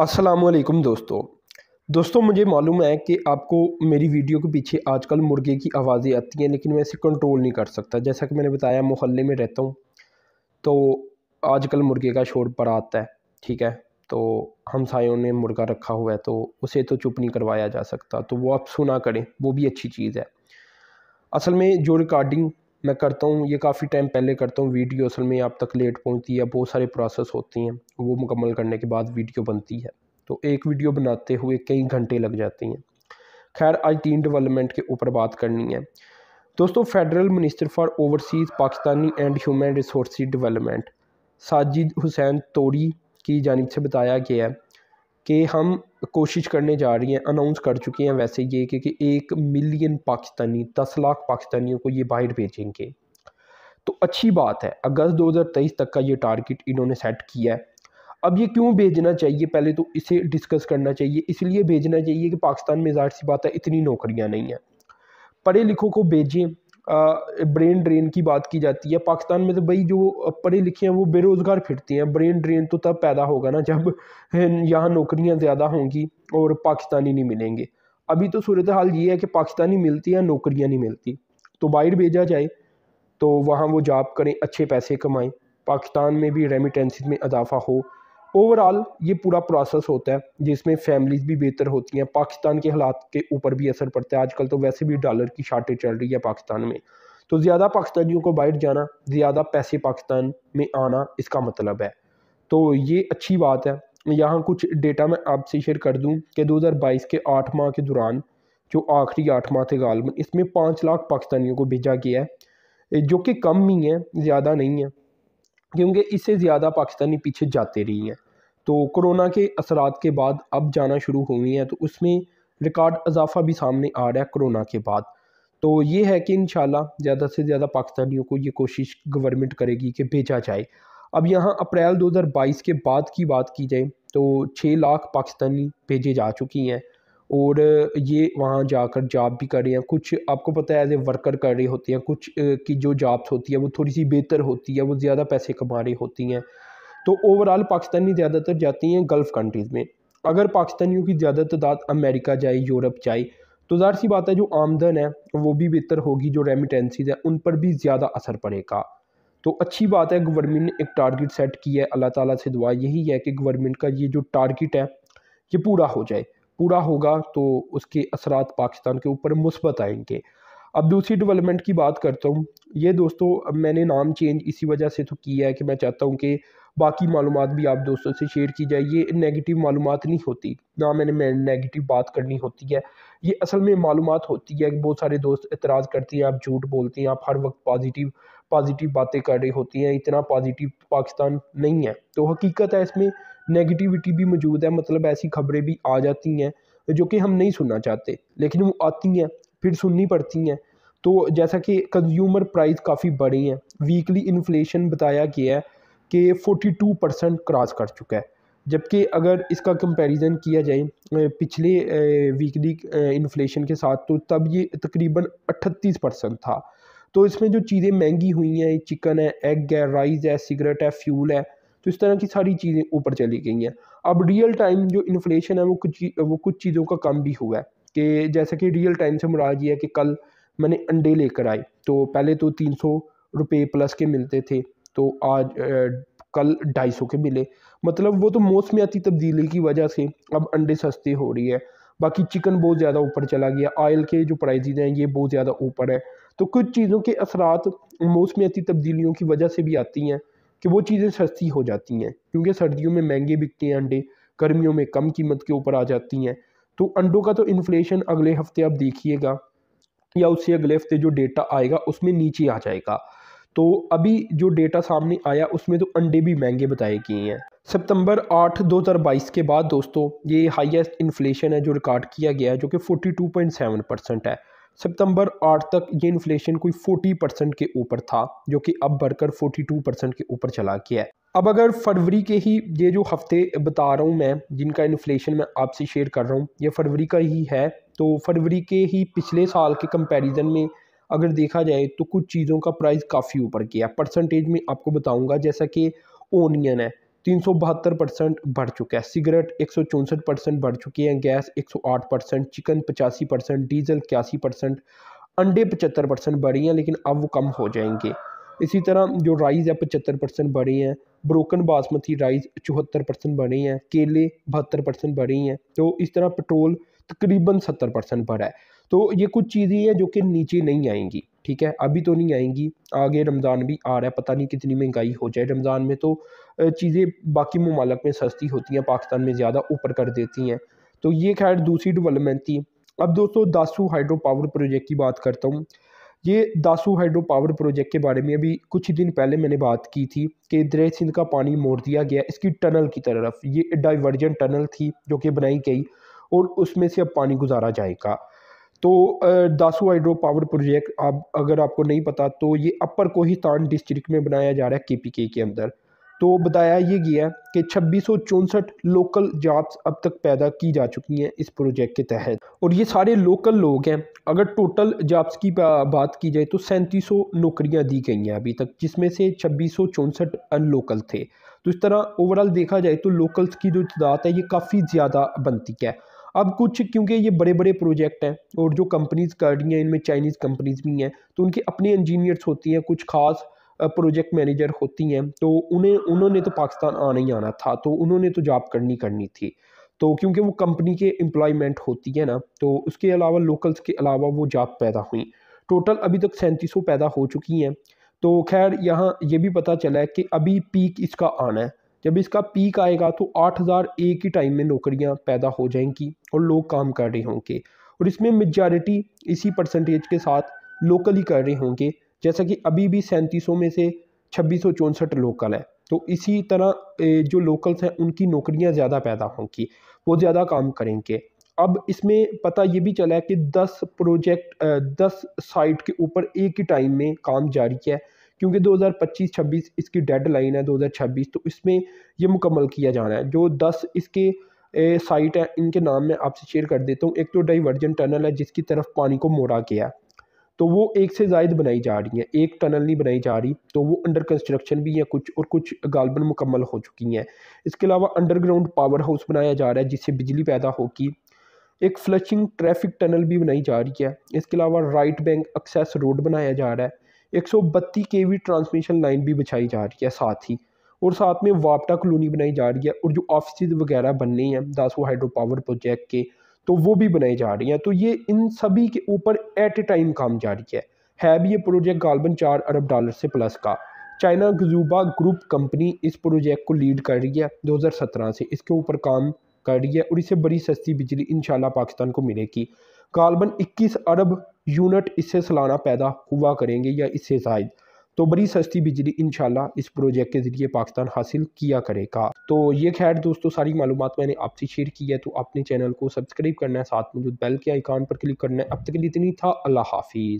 असलकम दोस्तों दोस्तों मुझे मालूम है कि आपको मेरी वीडियो के पीछे आजकल मुर्गे की आवाज़ें आती हैं लेकिन मैं इसे कंट्रोल नहीं कर सकता जैसा कि मैंने बताया मोहल्ले में रहता हूँ तो आजकल मुर्गे का शोर बड़ा आता है ठीक है तो हमसायों ने मुर्गा रखा हुआ है तो उसे तो चुप नहीं करवाया जा सकता तो वो आप सुना करें वो भी अच्छी चीज़ है असल में जो रिकॉर्डिंग मैं करता हूँ ये काफ़ी टाइम पहले करता हूँ वीडियो असल में आप तक लेट पहुँचती है बहुत सारे प्रोसेस होती हैं वो मुकम्मल करने के बाद वीडियो बनती है तो एक वीडियो बनाते हुए कई घंटे लग जाते हैं खैर आज तीन डेवलपमेंट के ऊपर बात करनी है दोस्तों federal minister for overseas Pakistani and human resource development Sajid Hussain Turi की जानब से बताया गया है कि हम कोशिश करने जा रही हैं अनाउंस कर चुकी हैं वैसे ये कि, कि एक मिलियन पाकिस्तानी दस लाख पाकिस्तानियों को ये बाहर भेजेंगे तो अच्छी बात है अगस्त 2023 तक का ये टारगेट इन्होंने सेट किया है अब ये क्यों भेजना चाहिए पहले तो इसे डिस्कस करना चाहिए इसलिए भेजना चाहिए कि पाकिस्तान में जाहिर सी बात है इतनी नौकरियां नहीं हैं पढ़े लिखों को भेजें ब्रेन ड्रेन की बात की जाती है पाकिस्तान में तो भाई जो पढ़े लिखे हैं वो बेरोज़गार फिरते हैं ब्रेन ड्रेन तो तब पैदा होगा ना जब यहाँ नौकरियाँ ज़्यादा होंगी और पाकिस्तानी नहीं मिलेंगे अभी तो सूरत हाल ये है कि पाकिस्तानी मिलती है नौकरियाँ नहीं मिलती तो बाहर भेजा जाए तो वहाँ वो जॉब करें अच्छे पैसे कमाएँ पाकिस्तान में भी रेमिटेंस में इजाफा हो ओवरऑल ये पूरा प्रोसेस होता है जिसमें फैमिलीज भी बेहतर होती हैं पाकिस्तान के हालात के ऊपर भी असर पड़ता है आजकल तो वैसे भी डॉलर की शार्टेज चल रही है पाकिस्तान में तो ज़्यादा पाकिस्तानियों को बाहर जाना ज़्यादा पैसे पाकिस्तान में आना इसका मतलब है तो ये अच्छी बात है यहाँ कुछ डेटा मैं आपसे शेयर कर दूँ कि दो के आठ माह के दौरान जो आखिरी आठ माह थे गालबन इसमें पाँच लाख पाकिस्तानियों को भेजा गया है जो कि कम ही है ज़्यादा नहीं है क्योंकि इससे ज़्यादा पाकिस्तानी पीछे जाते रही हैं तो कोरोना के असरात के बाद अब जाना शुरू हुई हैं तो उसमें रिकॉर्ड इजाफा भी सामने आ रहा है कोरोना के बाद तो ये है कि इन ज़्यादा से ज़्यादा पाकिस्तानियों को ये कोशिश गवर्नमेंट करेगी कि भेजा जाए अब यहाँ अप्रैल 2022 के बाद की बात की जाए तो छः लाख पाकिस्तानी भेजे जा चुकी हैं और ये वहाँ जाकर जॉब भी कर रहे हैं कुछ आपको पता है एज ए वर्कर कर रहे होते हैं कुछ की जो जॉब्स होती है वो थोड़ी सी बेहतर होती है वो ज़्यादा पैसे कमा रही होती हैं तो ओवरऑल पाकिस्तानी ज़्यादातर जाती हैं गल्फ़ कंट्रीज़ में अगर पाकिस्तानियों की ज़्यादा तादाद अमेरिका जाए यूरोप जाए तो ज़ाहिर सी बात है जो आमदन है वो भी बेहतर होगी जो रेमिटेंसीज हैं उन पर भी ज़्यादा असर पड़ेगा तो अच्छी बात है गवर्नमेंट ने एक टारगेट सेट किया है अल्लाह ताला से दुआ यही है कि गवर्नमेंट का ये जो टारगेट है ये पूरा हो जाए पूरा होगा तो उसके असरात पाकिस्तान के ऊपर मुस्बत आएंगे अब दूसरी डेवलपमेंट की बात करता हूँ ये दोस्तों अब मैंने नाम चेंज इसी वजह से तो किया है कि मैं चाहता हूँ कि बाकी मालूम भी आप दोस्तों से शेयर की जाए ये नेगेटिव मालूम नहीं होती ना मैंने मैं नेगेटिव बात करनी होती है ये असल में मालूम होती है बहुत सारे दोस्त एतराज़ करते हैं आप झूठ बोलते हैं आप हर वक्त पॉजिटिव पॉजिटिव बातें कर रही होती हैं इतना पॉजिटिव पाकिस्तान नहीं है तो हकीकत है इसमें नेगेटिविटी भी मौजूद है मतलब ऐसी खबरें भी आ जाती हैं जो कि हम नहीं सुनना चाहते लेकिन वो आती हैं फिर सुननी पड़ती हैं तो जैसा कि कंज्यूमर प्राइस काफ़ी बढ़े हैं वीकली इन्फ्लेशन बताया गया है कि 42 परसेंट क्रॉस कर चुका है जबकि अगर इसका कंपैरिजन किया जाए पिछले वीकली इन्फ्लेशन के साथ तो तब ये तकरीबन 38 परसेंट था तो इसमें जो चीज़ें महंगी हुई हैं चिकन है एग है राइस है सिगरेट है फ्यूल है तो इस तरह की सारी चीज़ें ऊपर चली गई हैं अब रियल टाइम जो इन्फ्लेशन है वो कुछ वो कुछ चीज़ों का कम भी हुआ है कि जैसे कि रियल टाइम से मुराद ये है कि कल मैंने अंडे लेकर आए तो पहले तो तीन सौ रुपये प्लस के मिलते थे तो आज ए, कल ढाई सौ के मिले मतलब वो तो मौसमियाती तब्दीली की वजह से अब अंडे सस्ते हो रही है बाकी चिकन बहुत ज़्यादा ऊपर चला गया आयल के जो प्राइजेज हैं ये बहुत ज़्यादा ऊपर है तो कुछ चीज़ों के असरात मौसमियाती तब्दीलियों की वजह से भी आती हैं कि वो चीज़ें सस्ती हो जाती हैं क्योंकि सर्दियों में महंगे बिकते हैं अंडे गर्मियों में कम कीमत के ऊपर आ जाती हैं तो अंडों का तो इन्फ्लेशन अगले हफ्ते आप देखिएगा या उससे अगले हफ्ते जो डेटा आएगा उसमें नीचे आ जाएगा तो अभी जो डेटा सामने आया उसमें तो अंडे भी महंगे बताए गए हैं सितंबर 8 2022 के बाद दोस्तों ये हाईएस्ट इन्फ्लेशन है जो रिकॉर्ड किया गया है जो कि 42.7 परसेंट है सितंबर आठ तक ये इन्फ्लेशन कोई 40 परसेंट के ऊपर था जो कि अब बढ़कर 42 परसेंट के ऊपर चला गया है अब अगर फरवरी के ही ये जो हफ्ते बता रहा हूँ मैं जिनका इन्फ्लेशन मैं आपसे शेयर कर रहा हूँ ये फरवरी का ही है तो फरवरी के ही पिछले साल के कंपेरिजन में अगर देखा जाए तो कुछ चीज़ों का प्राइस काफ़ी ऊपर गया परसेंटेज में आपको बताऊँगा जैसा कि ओनियन है तीन सौ बहत्तर परसेंट बढ़ चुका है सिगरेट एक सौ चौंसठ परसेंट बढ़ चुकी है गैस एक सौ आठ परसेंट चिकन पचासी परसेंट डीजल इक्यासी परसेंट अंडे पचहत्तर परसेंट बढ़ी हैं लेकिन अब वो कम हो जाएंगे इसी तरह जो राइस है पचहत्तर परसेंट बढ़ी हैं ब्रोकन बासमती राइस चौहत्तर परसेंट बढ़ी हैं केले बहत्तर परसेंट बढ़ी हैं तो इस तरह पेट्रोल तकरीबन सत्तर परसेंट बढ़ा है तो ये कुछ चीज़ें हैं जो कि नीचे नहीं आएंगी ठीक है अभी तो नहीं आएंगी आगे रमज़ान भी आ रहा है पता नहीं कितनी महंगाई हो जाए रमज़ान में तो चीज़ें बाकी ममालक में सस्ती होती हैं पाकिस्तान में ज़्यादा ऊपर कर देती हैं तो ये खैर दूसरी डेवलपमेंट थी अब दोस्तों दासू हाइड्रो पावर प्रोजेक्ट की बात करता हूँ ये दासू हाइड्रो पावर प्रोजेक्ट के बारे में अभी कुछ ही दिन पहले मैंने बात की थी कि दरेज सिंध का पानी मोड़ दिया गया इसकी टनल की तरफ ये डाइवर्जन टनल थी जो कि बनाई गई और उसमें से अब पानी गुजारा जाएगा तो दासू हाइड्रो पावर प्रोजेक्ट आप अगर आपको नहीं पता तो ये अपर कोहिस्तान डिस्ट्रिक्ट में बनाया जा रहा है के के अंदर तो बताया ये गया कि छब्बीस लोकल जॉब्स अब तक पैदा की जा चुकी हैं इस प्रोजेक्ट के तहत और ये सारे लोकल लोग हैं अगर टोटल जॉब्स की बात की जाए तो सैंतीस नौकरियां दी गई हैं अभी तक जिसमें से छब्बीस अनलोकल थे तो इस तरह ओवरऑल देखा जाए तो लोकल्स की जो तादाद है ये काफ़ी ज़्यादा बनती है अब कुछ क्योंकि ये बड़े बड़े प्रोजेक्ट हैं और जो कंपनीज कर रही हैं इनमें चाइनीज़ कंपनीज भी हैं तो उनके अपने इंजीनियर्स होती हैं कुछ खास प्रोजेक्ट मैनेजर होती हैं तो उन्हें उन्होंने तो पाकिस्तान आना ही आना था तो उन्होंने तो जॉब करनी करनी थी तो क्योंकि वो कंपनी के एम्प्लॉयमेंट होती है ना तो उसके अलावा लोकल्स के अलावा वो जॉब पैदा हुई टोटल अभी तक सैंतीस पैदा हो चुकी हैं तो खैर यहाँ ये भी पता चला है कि अभी पीक इसका आना है जब इसका पीक आएगा तो आठ हज़ार एक ही टाइम में नौकरियाँ पैदा हो जाएंगी और लोग काम कर रहे होंगे और इसमें मेजॉरिटी इसी परसेंटेज के साथ लोकल ही कर रहे होंगे जैसा कि अभी भी सैंतीसों में से छब्बीस सौ चौंसठ लोकल है तो इसी तरह जो लोकल्स हैं उनकी नौकरियां ज़्यादा पैदा होंगी वो ज़्यादा काम करेंगे अब इसमें पता ये भी चला है कि दस प्रोजेक्ट दस साइट के ऊपर एक ही टाइम में काम जारी है क्योंकि 2025-26 इसकी डेडलाइन है 2026 तो इसमें ये मुकम्मल किया जाना है जो 10 इसके साइट है इनके नाम मैं आपसे शेयर कर देता हूँ एक तो डाइवर्जन टनल है जिसकी तरफ पानी को मोड़ा गया है तो वो एक से जायद बनाई जा रही हैं एक टनल नहीं बनाई जा रही तो वो अंडर कंस्ट्रक्शन भी है कुछ और कुछ गालबन मुकम्मल हो चुकी हैं इसके अलावा अंडरग्राउंड पावर हाउस बनाया जा रहा है जिससे बिजली पैदा होगी एक फ्लशिंग ट्रैफिक टनल भी बनाई जा रही है इसके अलावा राइट बैंक एक्सेस रोड बनाया जा रहा है एक सौ बत्तीस के वी ट्रांसमिशन लाइन भी बिछाई जा रही है साथ ही और साथ में वापटा कॉलोनी बनाई जा रही है और जो ऑफिस वगैरह बनने हैं दासो हाइड्रो पावर प्रोजेक्ट के तो वो भी बनाई जा रही हैं तो ये इन सभी के ऊपर एट ए टाइम काम जा रही है है भी ये प्रोजेक्ट गालबन चार अरब डॉलर से प्लस का चाइना गजूबा ग्रुप कंपनी इस प्रोजेक्ट को लीड कर रही है 2017 से इसके ऊपर काम कर रही है और इसे बड़ी सस्ती बिजली इन पाकिस्तान को मिलेगी गालबन 21 अरब यूनिट इससे सालाना पैदा हुआ करेंगे या इससे जायद तो बड़ी सस्ती बिजली इन इस प्रोजेक्ट के ज़रिए पाकिस्तान हासिल किया करेगा तो ये खैर दोस्तों सारी मालूम मैंने आपसे शेयर की है तो अपने चैनल को सब्सक्राइब करना है साथ में जो बेल के आइकान पर क्लिक करना है अब तक के लिए इतनी था अल्लाह हाफिज़